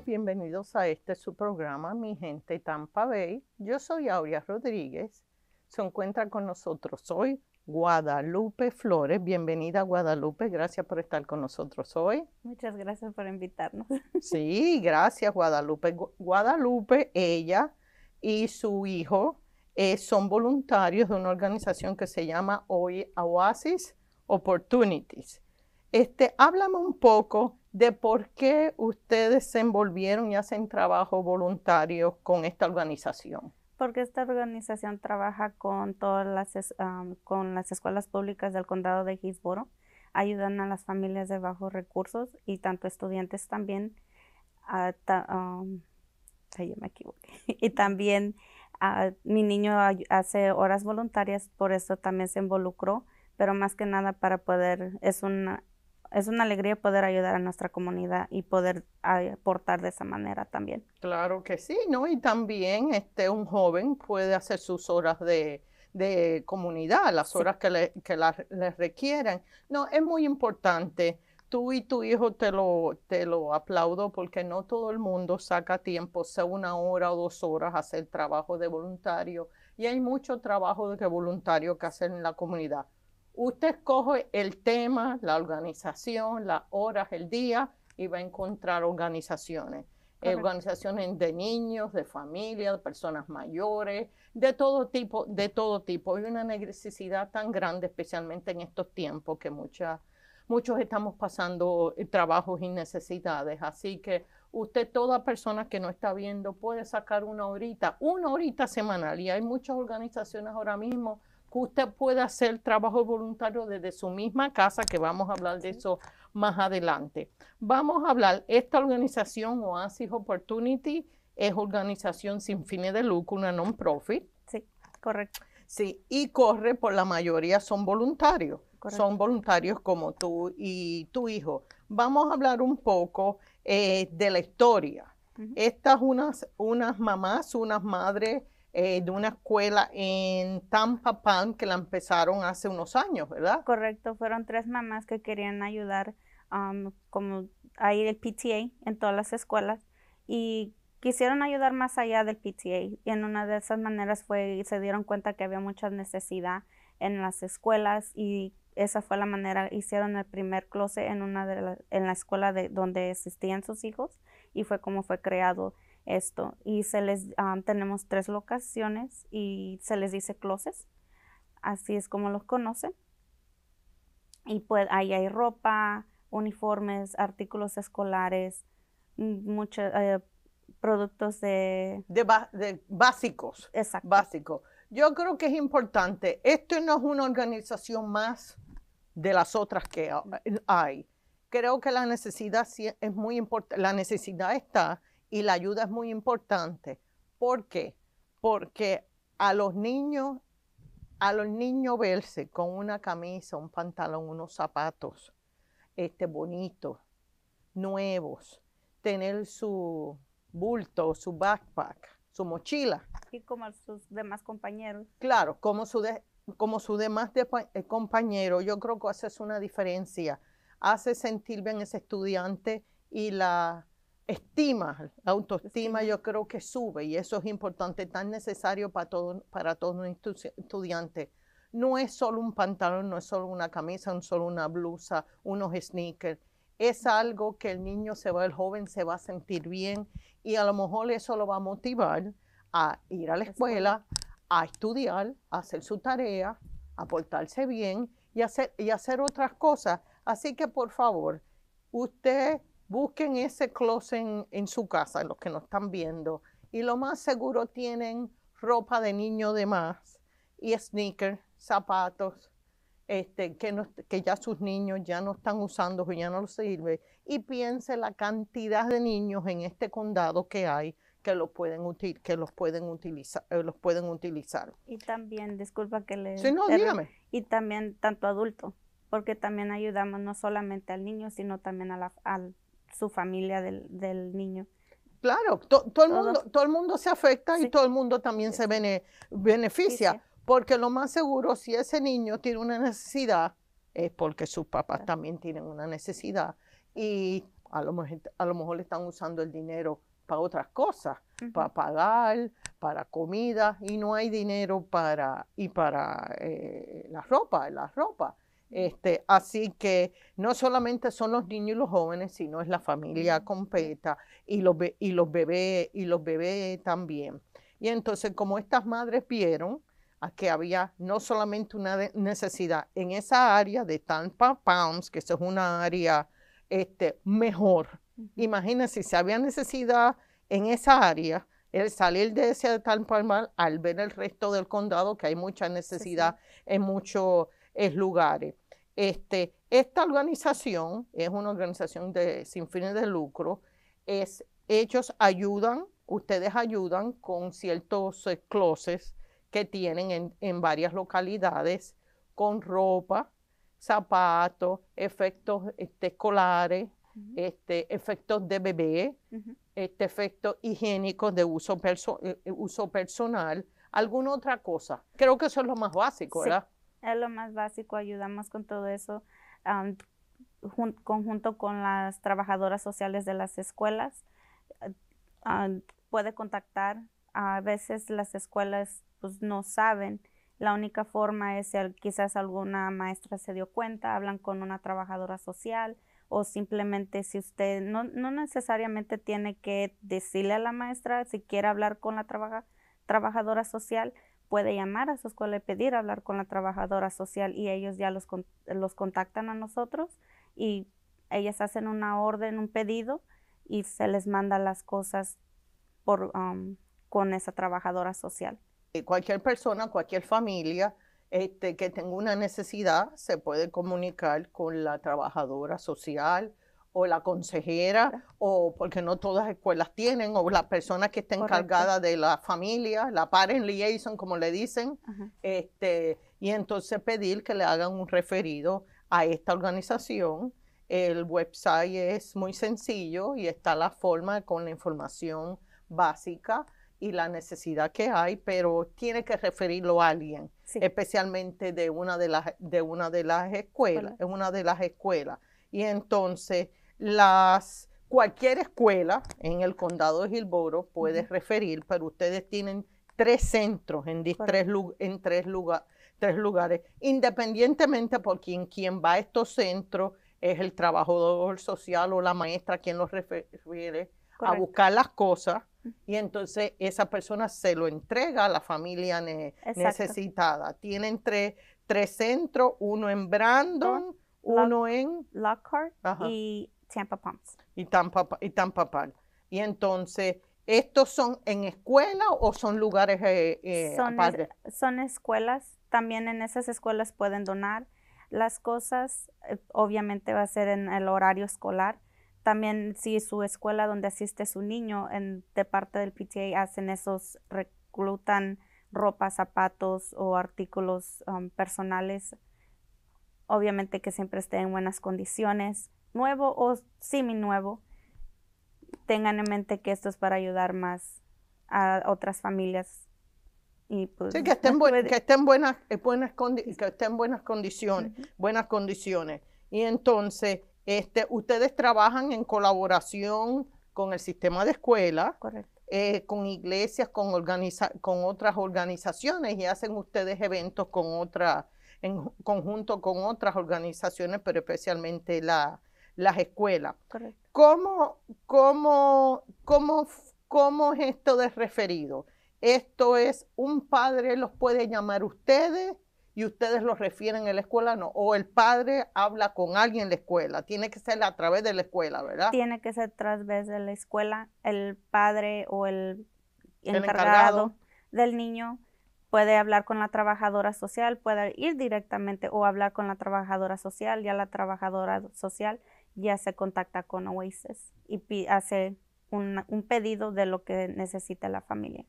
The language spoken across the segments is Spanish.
bienvenidos a este su programa, Mi Gente Tampa Bay. Yo soy Aurea Rodríguez. Se encuentra con nosotros hoy Guadalupe Flores. Bienvenida Guadalupe, gracias por estar con nosotros hoy. Muchas gracias por invitarnos. Sí, gracias Guadalupe. Guadalupe, ella y su hijo eh, son voluntarios de una organización que se llama hoy Oasis Opportunities. Este, háblame un poco de por qué ustedes se envolvieron y hacen trabajo voluntario con esta organización. Porque esta organización trabaja con todas las, con las escuelas públicas del condado de Hillsborough, ayudan a las familias de bajos recursos y tanto estudiantes también, ah, ay, yo me equivoqué, y también ah, mi niño hace horas voluntarias, por eso también se involucró, pero más que nada para poder, es una es una alegría poder ayudar a nuestra comunidad y poder aportar de esa manera también. Claro que sí, ¿no? Y también este, un joven puede hacer sus horas de, comunidad, las horas que, le, les requieran. No, es muy importante. Tú y tu hijo te lo, te lo aplaudo porque no todo el mundo saca tiempo, sea una hora o dos horas, hacer trabajo de voluntario. Y hay mucho trabajo de voluntario que hacer en la comunidad Usted escoge el tema, la organización, las horas, el día y va a encontrar organizaciones. organizaciones de niños, de familias, de personas mayores, de todo tipo, de todo tipo. Hay una necesidad tan grande, especialmente en estos tiempos que muchos estamos pasando eh, trabajos y necesidades. Así que usted, toda persona que no está viendo, puede sacar una horita, una horita semanal. Y hay muchas organizaciones ahora mismo que usted pueda hacer trabajo voluntario desde su misma casa, que vamos a hablar de eso más adelante. Vamos a hablar, esta organización Oasis Opportunity es organización sin fines de lucro, una non-profit. Sí, correcto. Sí, y corre por la mayoría son voluntarios. Son voluntarios como tú y tu hijo. Vamos a hablar un poco eh, de la historia. Estas unas, unas mamás, unas madres eh, de una escuela en Tampa Palm que la empezaron hace unos años, ¿verdad? Correcto, fueron tres mamás que querían ayudar, um, como ir el PTA en todas las escuelas, y quisieron ayudar más allá del PTA. Y en una de esas maneras fue, se dieron cuenta que había mucha necesidad en las escuelas y esa fue la manera, hicieron el primer closet en una de la, en la escuela de, donde existían sus hijos y fue como fue creado esto. Y se les, ah, tenemos tres locaciones y se les dice closets. Así es como los conocen. Y pues ahí hay ropa, uniformes, artículos escolares, muchos eh, productos de... De, básicos. Exacto. Básicos. Yo creo que es importante. Esto no es una organización más de las otras que eh, hay. Creo que la necesidad es muy importante. La necesidad está y la ayuda es muy importante. ¿Por qué? Porque a los niños, a los niños verse con una camisa, un pantalón, unos zapatos este, bonitos, nuevos, tener su bulto, su backpack, su mochila. Y como sus demás compañeros. Claro, como su, como demás eh, compañeros. yo creo que hace una diferencia. Hace sentir bien ese estudiante y la estima, la autoestima yo creo que sube y eso es importante, tan necesario para todo, para todo un estudiante. No es solo un pantalón, no es solo una camisa, no es solo una blusa, unos sneakers. Es algo que el niño se va, el joven se va a sentir bien y a lo mejor eso lo va a motivar a ir a la escuela, a estudiar, a hacer su tarea, a portarse bien y hacer, y hacer otras cosas. Así que por favor, usted Busquen ese closet en, su casa, los que no están viendo. Y lo más seguro tienen ropa de niño de más y sneakers, zapatos, este, que, ya sus niños ya no están usando, ya no los sirve. Y piense la cantidad de niños en este condado que hay que los pueden, que los pueden, utilizar, eh, los pueden utilizar. Y también, disculpa que le... Sí, no, dígame. Y también tanto adulto, porque también ayudamos no solamente al niño, sino también a la, al, su familia del, niño. Claro, todo, el mundo, todo el mundo se afecta y todo el mundo también se beneficia, porque lo más seguro, si ese niño tiene una necesidad, es porque sus papás también tienen una necesidad y a lo, mejor, a lo mejor le están usando el dinero para otras cosas, para pagar, para comida, y no hay dinero para, y para eh, la ropa, la ropa. Este, así que no solamente son los niños y los jóvenes, sino es la familia completa y los, y bebés y los bebés también. Y entonces, como estas madres vieron a que había no solamente una necesidad en esa área de Tampa Palms, que eso es una área este, mejor, imagínense si había necesidad en esa área, el salir de ese Tampa Palms al ver el resto del condado, que hay mucha necesidad en muchos eh, lugares. Este, esta organización es una organización de, sin fines de lucro. Es, ellos ayudan, ustedes ayudan con ciertos eh, que tienen en, varias localidades con ropa, zapatos, efectos este, escolares, este, efectos de bebé, este, efectos higiénicos de eh, eh, uso, personal, alguna otra cosa. Creo que eso es lo más básico, ¿verdad? es lo más básico, ayudamos con todo eso, conjunto con las trabajadoras sociales de las escuelas. puede contactar, a veces las escuelas pues, no saben. La única forma es si quizás alguna maestra se dio cuenta, hablan con una trabajadora social o simplemente si usted no, no necesariamente tiene que decirle a la maestra si quiere hablar con la trabajadora social, puede llamar a su escuela y pedir hablar con la trabajadora social y ellos ya los, contactan a nosotros y ellas hacen una orden, un pedido y se les manda las cosas por, um, con esa trabajadora social. Eh, cualquier persona, cualquier familia este, que tenga una necesidad se puede comunicar con la trabajadora social o la consejera, o porque no todas las escuelas tienen, o la persona que está encargada de la familia, la parent liaison, como le dicen, este, y entonces pedir que le hagan un referido a esta organización. El website es muy sencillo y está la forma con la información básica y la necesidad que hay, pero tiene que referirlo a alguien, especialmente de una de las de una de las escuelas, una de las escuelas. Y entonces las, cualquier escuela en el condado de Gilboro puede referir, pero ustedes tienen tres centros en, tres, en tres, tres lugares, independientemente por quien, quien va a estos centros, es el trabajador social o la maestra quien los refiere a buscar las cosas y entonces esa persona se lo entrega a la familia necesitada. Tienen tres, tres centros, uno en Brandon, uno en Lockhart y Pumps. Y Tampa, y Tampa Y entonces, ¿estos son en escuela o son lugares eh, eh son, escuelas. También en esas escuelas pueden donar las cosas. Eh, obviamente va a ser en el horario escolar. También si su escuela donde asiste su niño, de parte del PTA, hacen esos, reclutan ropa, zapatos o artículos um, personales. Obviamente que siempre esté en buenas condiciones nuevo o semi nuevo, tengan en mente que esto es para ayudar más a otras familias. Y pues, sí, que estén, buen, que estén buenas, eh, buenas que estén buenas condiciones, buenas condiciones. Y entonces, este, ustedes trabajan en colaboración con el sistema de escuela, eh, con iglesias, con, con otras organizaciones y hacen ustedes eventos con otras, en conjunto con otras organizaciones, pero especialmente la, las escuelas. ¿Cómo, cómo, cómo, cómo es esto de referido? Esto es un padre los puede llamar ustedes y ustedes los refieren en la escuela, no. O el padre habla con alguien en la escuela. Tiene que ser a través de la escuela, ¿verdad? Tiene que ser a través de la escuela. El padre o el encargado, el encargado. del niño puede hablar con la trabajadora social, puede ir directamente o hablar con la trabajadora social, ya la trabajadora social ya se contacta con Oasis y hace un, pedido de lo que necesita la familia.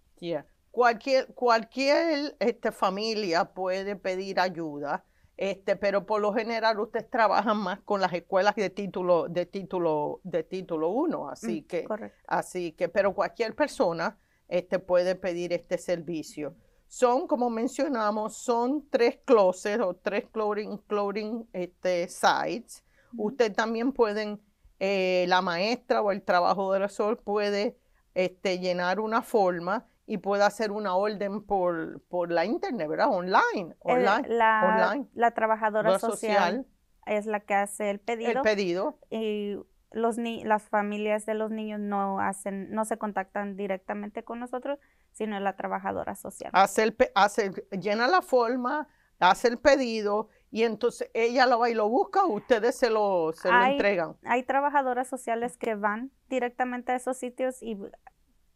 Cualquier, cualquier este, familia puede pedir ayuda, este, pero por lo general ustedes trabajan más con las escuelas de título, de título, de título 1, así mm, que, así que, pero cualquier persona este, puede pedir este servicio. Son, como mencionamos, son tres closets o tres clothing, este, sites Usted también pueden, eh, la maestra o el trabajo del sol puede este, llenar una forma y puede hacer una orden por, por la internet, ¿verdad? Online. Eh, la, trabajadora social, es la que hace el pedido. El pedido. Y los las familias de los niños no hacen, no se contactan directamente con nosotros, sino la trabajadora social. Hace el, hace, llena la forma, hace el pedido y entonces ella lo va y lo busca o ustedes se lo, entregan. Hay trabajadoras sociales que van directamente a esos sitios y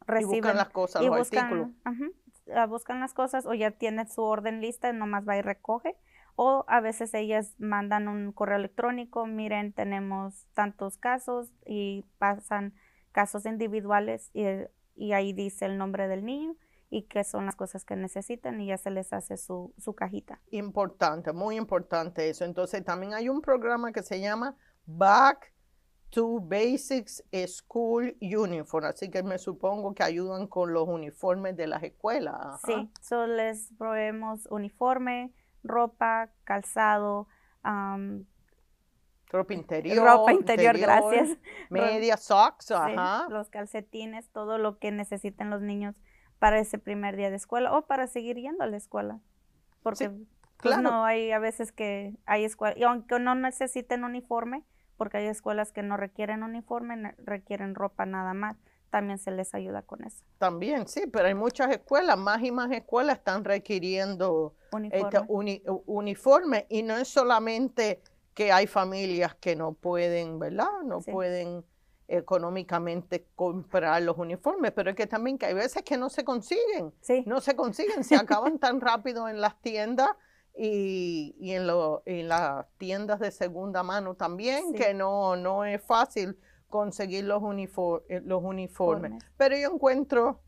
reciben. las cosas, y buscan, ah, buscan las cosas o ya tienen su orden lista, y nomás va y recoge. O a veces ellas mandan un correo electrónico, miren, tenemos tantos casos y pasan casos individuales y ahí dice el nombre del niño y qué son las cosas que necesitan y ya se les hace su, cajita. Importante, muy importante eso. Entonces también hay un programa que se llama Back to Basics School Uniform, así que me supongo que ayudan con los uniformes de las escuelas. Sí, so les proveemos uniforme, ropa, calzado, ropa interior, ropa interior, gracias, media, socks, ajá. los calcetines, todo lo que necesiten los niños para ese primer día de escuela o para seguir yendo a la escuela. Porque pues, no hay a veces que hay escuelas, y aunque no necesiten uniforme, porque hay escuelas que no requieren uniforme, requieren ropa nada más, también se les ayuda con eso. También, sí, pero hay muchas escuelas, más y más escuelas están requiriendo uniforme, eh, y no es solamente que hay familias que no pueden, ¿verdad? No pueden económicamente comprar los uniformes, pero es que también que hay veces que no se consiguen, no se consiguen, se acaban tan rápido en las tiendas y, en, en, las tiendas de segunda mano también, que no, no es fácil conseguir los, eh, los uniformes. Pero yo encuentro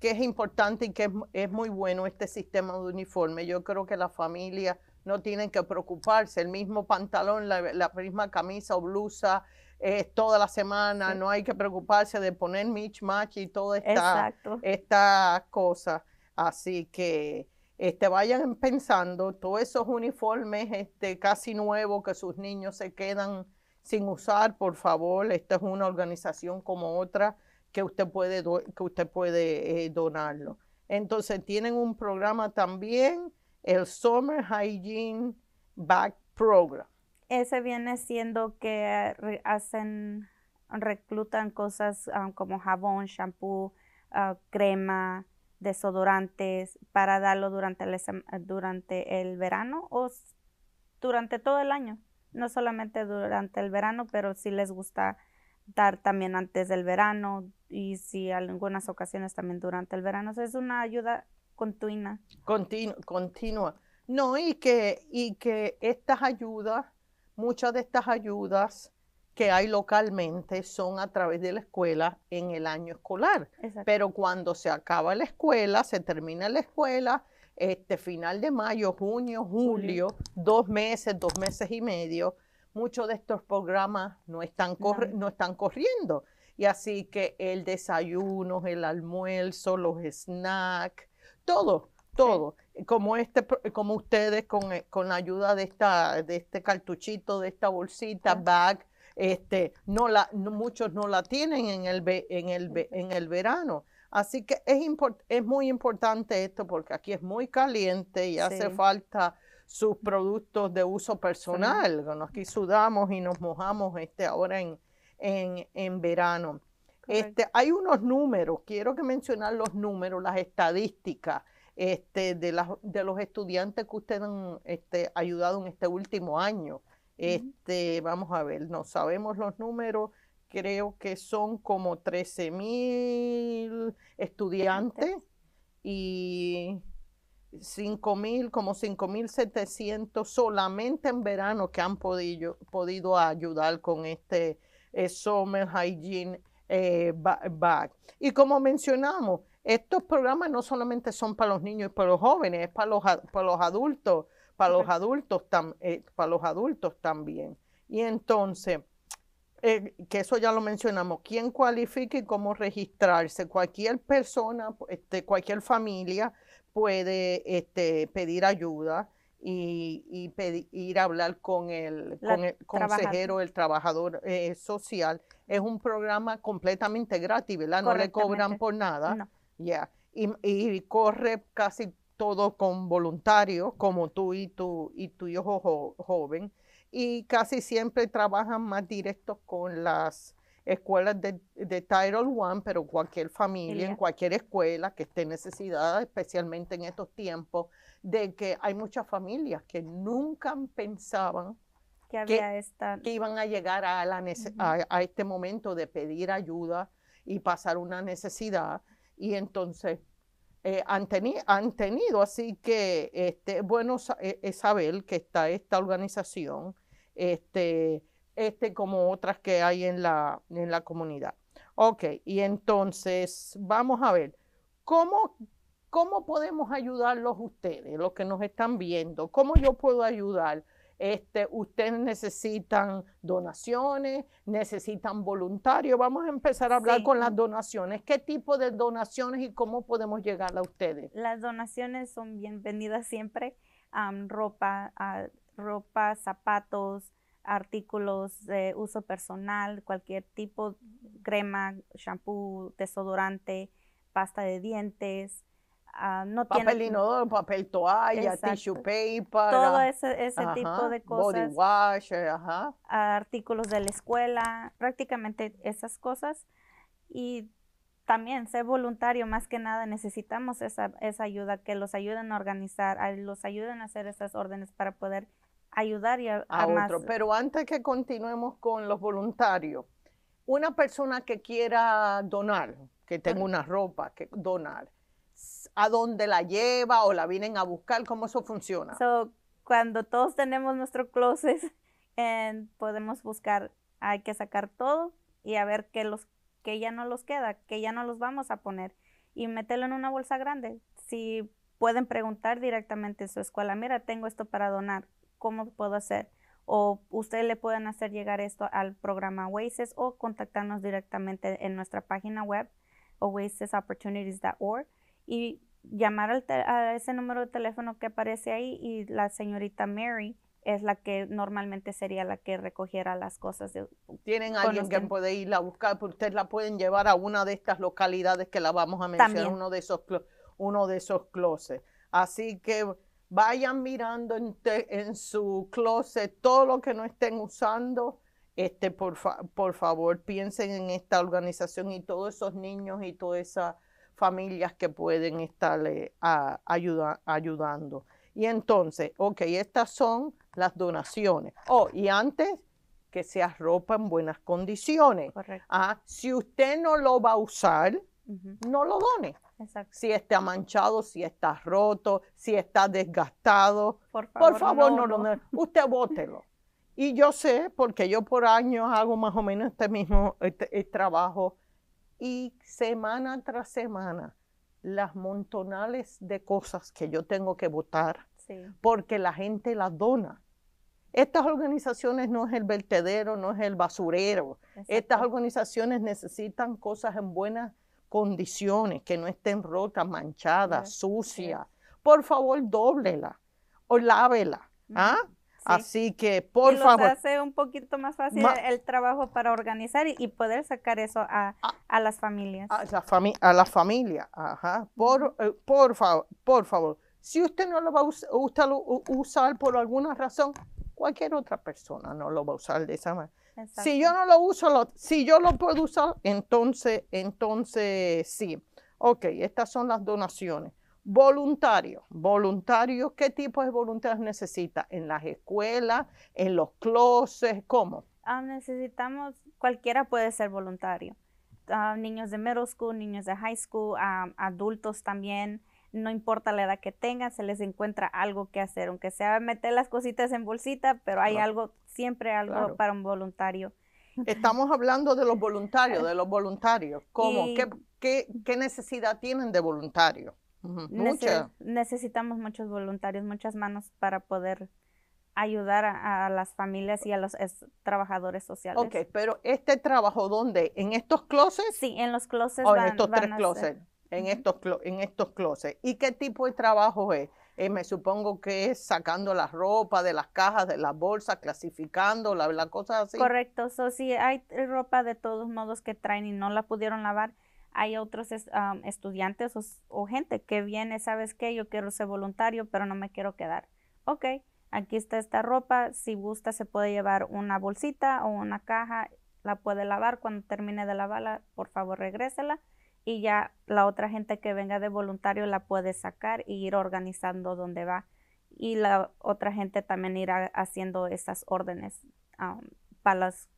que es importante y que es, muy bueno este sistema de uniformes. Yo creo que las familias no tienen que preocuparse, el mismo pantalón, la, la misma camisa o blusa, es toda la semana, no hay que preocuparse de poner Mitch Match y todas esta, esta cosa. Así que este, vayan pensando, todos esos uniformes este, casi nuevos que sus niños se quedan sin usar, por favor, esta es una organización como otra que usted puede, que usted puede eh, donarlo. Entonces tienen un programa también, el Summer Hygiene Back Program. Ese viene siendo que hacen, reclutan cosas ah, como jabón, shampoo, ah, crema, desodorantes para darlo durante el, durante el verano o durante todo el año. No solamente durante el verano, pero si les gusta dar también antes del verano y si en algunas ocasiones también durante el verano. es una ayuda continua. continua. No, y que, y que estas ayudas Muchas de estas ayudas que hay localmente son a través de la escuela en el año escolar. Pero cuando se acaba la escuela, se termina la escuela, este final de mayo, junio, julio, dos meses, dos meses y medio, muchos de estos programas no están, corriendo. Y así que el desayuno, el almuerzo, los snacks, todo, todo como, este, como ustedes eh, con, la ayuda de, esta, de este cartuchito, de esta bolsita, bag, este, no la, muchos no la tienen en el, en el, verano. Así que es, es muy importante esto porque aquí es muy caliente y hace falta sus productos de uso personal. Aquí sudamos y nos mojamos este, ahora en, verano. Este, hay unos números, quiero que mencionar los números, las estadísticas este, de, los estudiantes que ustedes han este, ayudado en este último año. Este, Vamos a ver, no sabemos los números, creo que son como 13 mil estudiantes y 5 mil, como 5 mil 700 solamente en verano que han podido, ayudar con este eh, Summer Hygiene eh, back. Bag. Y como mencionamos, estos programas no solamente son para los niños y para los jóvenes, es para los, para los adultos, para los adultos, eh, para los adultos también. Y entonces, eh, que eso ya lo mencionamos, quién cualifica y cómo registrarse. Cualquier persona, este, cualquier familia puede este, pedir ayuda y, ir a hablar con el, el consejero, el trabajador eh, social. Es un programa completamente gratis, ¿verdad? No le cobran por nada. Y, corre casi todo con voluntarios, como tú y tu, y tu hijo joven. Y casi siempre trabajan más directos con las escuelas de, de Title One, pero cualquier familia, en cualquier escuela que esté necesidad, especialmente en estos tiempos, de que hay muchas familias que nunca pensaban que, iban a llegar a, la a, este momento de pedir ayuda y pasar una necesidad y entonces eh, han, tenido. Así que este, bueno eh, saber que está esta organización, este, este como otras que hay en la, comunidad. Ok, y entonces vamos a ver, ¿cómo, ¿cómo podemos ayudarlos ustedes, los que nos están viendo? ¿Cómo yo puedo ayudar? Este, ustedes necesitan donaciones, necesitan voluntarios. Vamos a empezar a hablar con las donaciones. ¿Qué tipo de donaciones y cómo podemos llegar a ustedes? Las donaciones son bienvenidas siempre. ropa, ropa, zapatos, artículos de uso personal, cualquier tipo, crema, shampoo, desodorante, pasta de dientes, Ah, no papel inodoro, papel toalla, tissue paper. Todo ah, ese, tipo de cosas. Body wash, Artículos de la escuela, prácticamente esas cosas. Y también ser voluntario, más que nada necesitamos esa, ayuda, que los ayuden a organizar, los ayuden a hacer esas órdenes para poder ayudar y a, Pero antes que continuemos con los voluntarios, una persona que quiera donar, que tenga una ropa, que donar, a dónde la lleva o la vienen a buscar? ¿Cómo eso funciona? cuando todos tenemos nuestro closet, podemos buscar, hay que sacar todo y a ver qué los que ya no los queda, que ya no los vamos a poner y meterlo en una bolsa grande. Si pueden preguntar directamente a su escuela, mira, tengo esto para donar, ¿cómo puedo hacer? O ustedes le pueden hacer llegar esto al programa Oasis o contactarnos directamente en nuestra página web, oasisopportunities.org y llamar al a ese número de teléfono que aparece ahí y la señorita Mary es la que normalmente sería la que recogiera las cosas. De, Tienen alguien que puede ir a buscar, pero ustedes la pueden llevar a una de estas localidades que la vamos a mencionar, uno de esos uno de esos closets. Así que vayan mirando en, en, su closet todo lo que no estén usando. Este, por, por favor, piensen en esta organización y todos esos niños y toda esa familias que pueden estarle ayudando. Y entonces, ok, estas son las donaciones. Oh, y antes que sea ropa en buenas condiciones. Correcto. Ah, si usted no lo va a usar, no lo done. Exacto. Si está manchado, si está roto, si está desgastado, por favor, no, lo done. Usted bótelo. y yo sé, porque yo por años hago más o menos este mismo este, este trabajo y semana tras semana las montonales de cosas que yo tengo que votar porque la gente las dona. Estas organizaciones no es el vertedero, no es el basurero. Estas organizaciones necesitan cosas en buenas condiciones, que no estén rotas, manchadas, sucias. Por favor, dóblela o lávela. ¿ah? Así que, por y los favor. hace un poquito más fácil el trabajo para organizar y, poder sacar eso ah. a, las familias. A la, familia, ajá. Por, eh, por, favor, por favor. Si usted no lo va a usar por alguna razón, cualquier otra persona no lo va a usar de esa manera. Si yo no lo uso, si yo lo puedo usar, entonces, entonces sí. Ok, estas son las donaciones. Voluntario, voluntario, ¿qué tipo de voluntarios necesita? ¿En las escuelas, en los closes, cómo? Ah, necesitamos, cualquiera puede ser voluntario. Ah, niños de middle school, niños de high school, ah, adultos también, no importa la edad que tengan, se les encuentra algo que hacer, aunque sea meter las cositas en bolsita, pero hay algo, siempre algo para un voluntario. Estamos hablando de los voluntarios, de los voluntarios. ¿Cómo? ¿Qué, qué necesidad tienen de voluntarios? necesitamos muchos voluntarios, muchas manos para poder ayudar a, las familias y a los trabajadores sociales. Ok, pero este trabajo, ¿dónde? ¿En estos closets? Sí, en los closets. Oh, en estos tres closets. En, estos clo en estos closets. ¿Y qué tipo de trabajo es? Eh, me supongo que es sacando la ropa de las cajas, de las bolsas, clasificando, las cosas así. Correcto, so, sí hay eh, ropa de todos modos que traen y no la pudieron lavar, hay otros estudiantes o, gente que viene, ¿sabes qué? Yo quiero ser voluntario, pero no me quiero quedar. Ok, aquí está esta ropa, si gusta se puede llevar una bolsita o una caja, la puede lavar, cuando termine de lavarla, por favor regrésela y ya la otra gente que venga de voluntario la puede sacar y ir organizando donde va y la otra gente también irá haciendo esas órdenes para las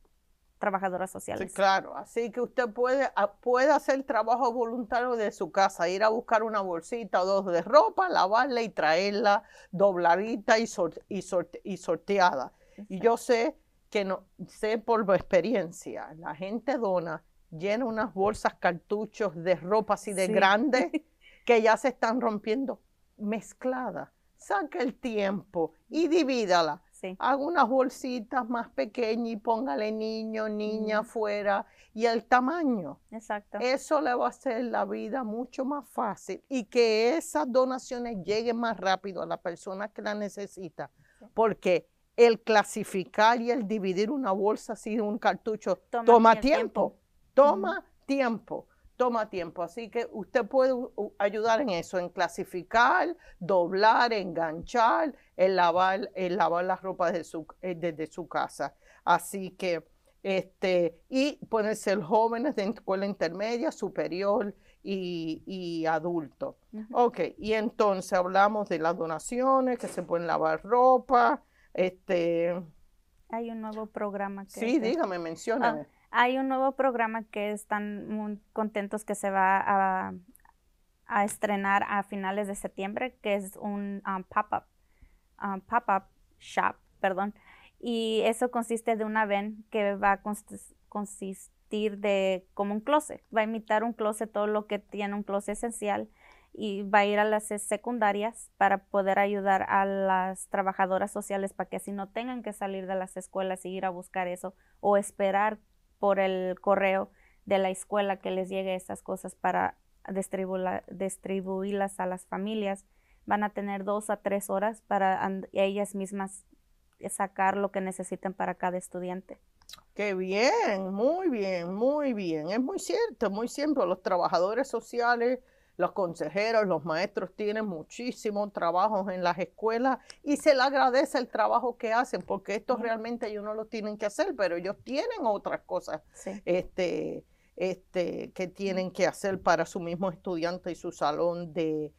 trabajadoras sociales. claro, así que usted puede, ah, puede hacer trabajo voluntario de su casa, ir a buscar una bolsita o dos de ropa, lavarla y traerla dobladita y, y, sorteada. Y yo sé que no, sé por experiencia, la gente dona, llena unas bolsas, cartuchos de ropa así de grandes que ya se están rompiendo, mezclada, Saca el tiempo y divídala hago unas bolsitas más pequeñas y póngale niño, niña mm. afuera y el tamaño. Exacto. Eso le va a hacer la vida mucho más fácil y que esas donaciones lleguen más rápido a la persona que la necesita. Porque el clasificar y el dividir una bolsa así de un cartucho toma, tiempo. Toma tiempo toma tiempo. Así que usted puede ayudar en eso, en clasificar, doblar, enganchar, en lavar, el lavar las ropa eh, desde su, casa. Así que, este, y pueden ser jóvenes de escuela intermedia, superior y, y adulto. Ok, y entonces hablamos de las donaciones, que se pueden lavar ropa, este... Hay un nuevo programa que... Sí, dígame, menciona ah, hay un nuevo programa que están muy contentos que se va a, estrenar a finales de septiembre, que es un um, pop-up, um, pop-up shop, perdón. Y eso consiste de una ven que va a consistir de como un closet. Va a imitar un closet, todo lo que tiene un closet esencial y va a ir a las secundarias para poder ayudar a las trabajadoras sociales para que así no tengan que salir de las escuelas y ir a buscar eso o esperar por el correo de la escuela que les llegue esas cosas para distribuirlas a las familias. Van a tener dos a tres horas para ellas mismas sacar lo que necesiten para cada estudiante. Qué bien, muy bien, muy bien. Es muy cierto, muy cierto. Los trabajadores sociales los consejeros, los maestros tienen muchísimos trabajos en las escuelas y se le agradece el trabajo que hacen, porque esto realmente ellos no lo tienen que hacer, pero ellos tienen otras cosas este, este, que tienen que hacer para su mismo estudiante y su salón de,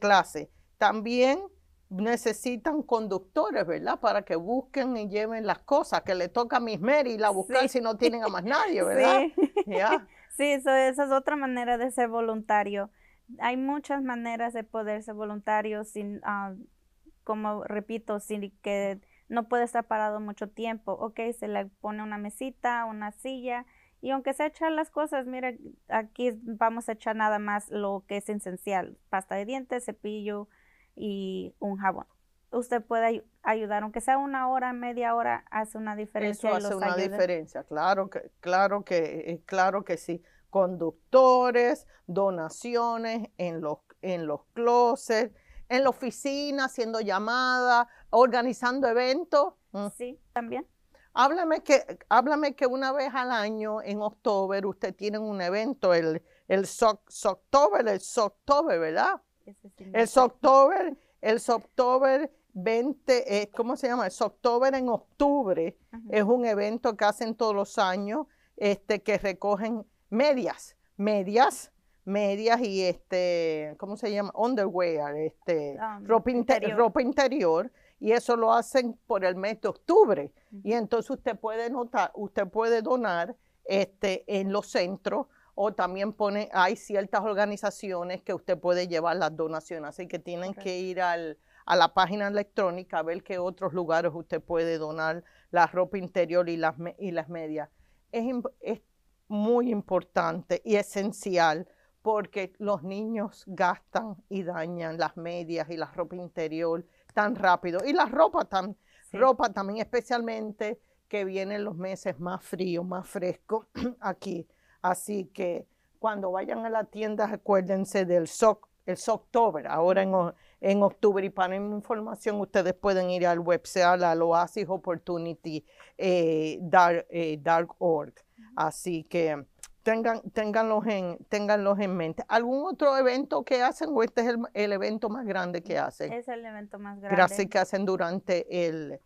clase. También necesitan conductores, ¿verdad? Para que busquen y lleven las cosas, que le toca a Miss Mary la buscar si no tienen a más nadie, ¿verdad? Sí, esa es otra manera de ser voluntario hay muchas maneras de poder ser voluntario sin, ah, como repito, sin que no puede estar parado mucho tiempo. Ok, se le pone una mesita, una silla, y aunque se echan las cosas, mira, aquí vamos a echar nada más lo que es esencial, pasta de dientes, cepillo y un jabón. Usted puede ayudar, aunque sea una hora, media hora, hace una diferencia. Eso hace una diferencia, claro claro que, claro que eh, sí conductores, donaciones en los, en los closets, en la oficina, haciendo llamadas, organizando eventos. Mm. Sí, también. Háblame que, háblame que una vez al año, en octubre, usted tiene un evento, el, el Soctober, el Soctober, ¿verdad? El Soctober, el Soctober 20, eh, ¿cómo se llama? El Soctober en octubre es un evento que hacen todos los años, este, que recogen medias, medias, medias y este, ¿cómo se llama? Underwear, este, ah, ropa, interior. ropa interior. Y eso lo hacen por el mes de octubre. Y entonces usted puede notar, usted puede donar este, en los centros o también pone, hay ciertas organizaciones que usted puede llevar las donaciones, así que tienen que ir al, a la página electrónica a ver qué otros lugares usted puede donar la ropa interior y las, y las medias. Es, es muy importante y esencial porque los niños gastan y dañan las medias y la ropa interior tan rápido y la ropa tan ropa también especialmente que vienen los meses más fríos, más frescos aquí. Así que cuando vayan a la tienda recuérdense del SOC, el SOCtober, ahora en, en octubre y para información ustedes pueden ir al web, website al Oasis Opportunity eh, eh, dark org. Así que tengan, ténganlos, en, en mente. ¿Algún otro evento que hacen o este es el, evento más grande que hacen? Es el evento más grande. Gracias que hacen durante el,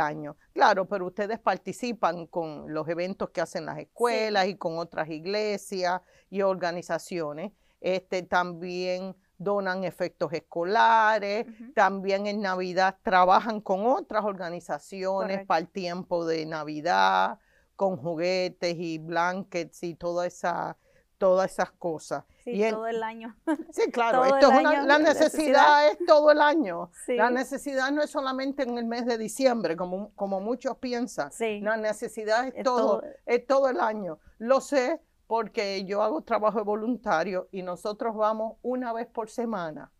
año. Claro, pero ustedes participan con los eventos que hacen las escuelas y con otras iglesias y organizaciones. Este, también donan efectos escolares, también en Navidad trabajan con otras organizaciones para el tiempo de Navidad con juguetes y blankets y toda esa todas esas cosas. Sí, y todo el año. Sí, claro, la necesidad, es todo el año. La necesidad no es solamente en el mes de diciembre, como, como muchos piensan. La necesidad es, todo, es todo el año. Lo sé porque yo hago trabajo de voluntario y nosotros vamos una vez por semana,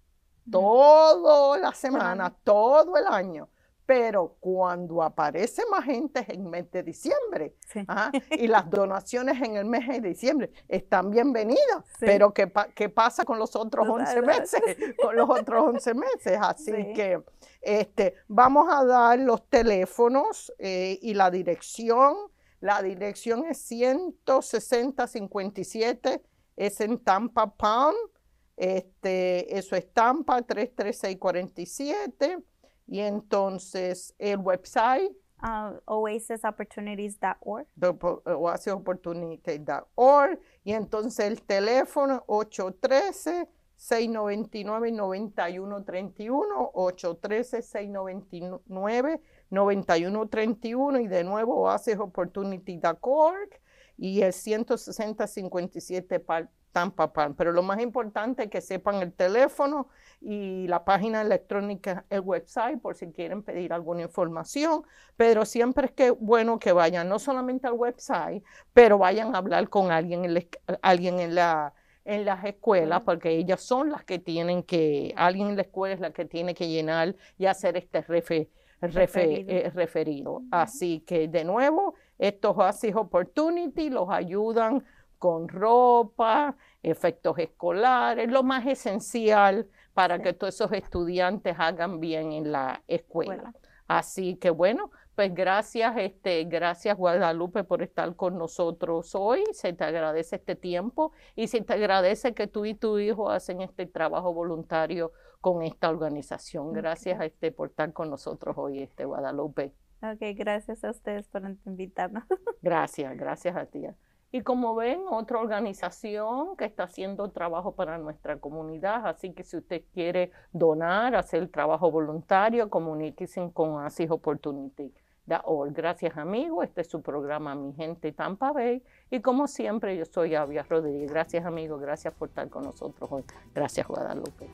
toda la semana, todo el año pero cuando aparece más gente en mes de diciembre y las donaciones en el mes de diciembre están bienvenidas, pero ¿qué, pasa con los otros 11 meses? Con los otros 11 meses, así que este, vamos a dar los teléfonos eh, y la dirección. La dirección es 160-57. es en Tampa Pound. este, eso es Tampa 33647. Y entonces el website. Uh, ah, oasisopportunities.org. Eh, y entonces el teléfono 813. 699-9131, 813-699-9131 y de nuevo oasisopportunities.org, y el 16057 Tampa Pan. Pero lo más importante es que sepan el teléfono y la página electrónica, el website, por si quieren pedir alguna información. Pero siempre es que bueno que vayan no solamente al website, pero vayan a hablar con alguien en alguien en la en las escuelas, porque ellas son las que tienen que, alguien en la escuela es la que tiene que llenar y hacer este referido. Eh, Así que de nuevo, estos Oasis Opportunity los ayudan con ropa, efectos escolares, lo más esencial para que todos esos estudiantes hagan bien en la escuela. Así que bueno, pues gracias, este, gracias Guadalupe por estar con nosotros hoy. Se te agradece este tiempo y se te agradece que tú y tu hijo hacen este trabajo voluntario con esta organización. Gracias a este por estar con nosotros hoy, este Guadalupe. Ok, gracias a ustedes por invitarnos. Gracias, gracias a ti. Y como ven, otra organización que está haciendo trabajo para nuestra comunidad, así que si usted quiere donar, hacer trabajo voluntario, comuníquese con ASIS Opportunity. Gracias amigo. este es su programa Mi Gente Tampa Bay y como siempre yo soy Avia Rodríguez. Gracias amigos, gracias por estar con nosotros hoy. Gracias Guadalupe.